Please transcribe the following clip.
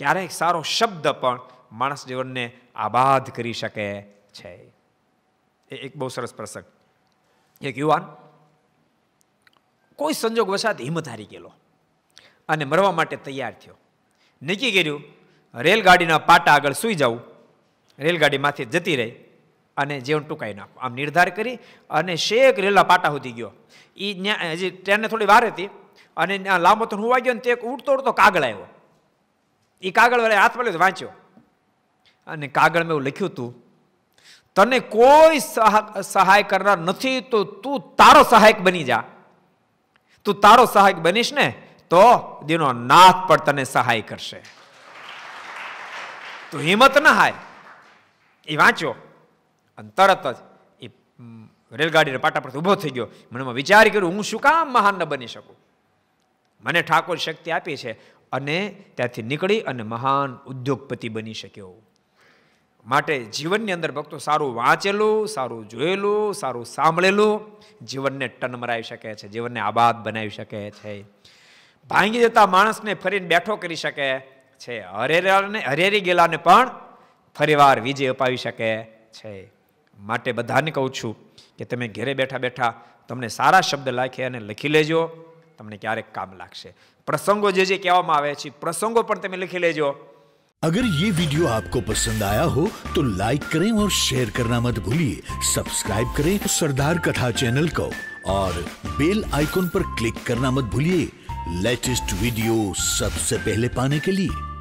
ક્યારેક સારો શબ્દ પણ માણસ જીવનને આબાદ કરી શકે છે એ એક બહુ સરસ પ્રસંગ એક યુવાન કોઈ સંજોગ વસાત હિંમત હારી ગયેલો અને મરવા માટે તૈયાર થયો નક્કી કર્યું રેલગાડીના પાટા આગળ સૂઈ જવું રેલગાડીમાંથી જતી રહી અને જીવન ટૂંકાઈ નાખો આમ નિર્ધાર કરી અને શેક રેલા પાટા સુધી ગયો એ હજી ટ્રેનને થોડી વાર હતી અને લાંબો તો હું વાગ્યો ને તે ઉડતો ઉડતો કાગળ આવ્યો એ કાગળ વાળા હાથમાં લેતો વાંચ્યો અને કાગળમાં એવું લખ્યું હતું તને કોઈ સહાય કરનાર નથી તો તું તારો સહાયક બની જા તું તારો સહાયક બનીશ ને તો દેનો નાથ પણ તને સહાય કરશે તો હિંમત ના હાય એ વાંચ્યો અને તરત જ એ રેલગાડીના પાટા પરથી ઊભો થઈ ગયો મને વિચાર કર્યો હું શું કામ મહાન ન બની શકું મને ઠાકોર શક્તિ આપી છે અને ત્યાંથી નીકળી અને મહાન ઉદ્યોગપતિ બની શક્યો માટે જીવનની અંદર ભક્તો સારું વાંચેલું સારું જોયેલું સારું સાંભળેલું જીવનને ટન મરાવી શકે છે જીવનને આબાદ બનાવી શકે છે ભાંગી જતા માણસને ફરીને બેઠો કરી શકે છે હરેરાને હરેરી ગયેલાને પણ ફરીવાર વિજય અપાવી શકે છે માટે બધાને કહું છું કે તમે ઘેરે બેઠા બેઠા તમને સારા શબ્દ લાખે અને લખી લેજો તમને ક્યારેક કામ લાગશે પ્રસંગો જે જે કહેવામાં આવે છે પ્રસંગો પણ તમે लिखी લેજો अगर ये वीडियो आपको पसंद आया हो तो लाइक करें और शेयर करना मत भूलिए सब्सक्राइब करें सरदार कथा चैनल को और बेल आइकॉन पर क्लिक करना मत भूलिए लेटेस्ट वीडियो सबसे पहले पाने के लिए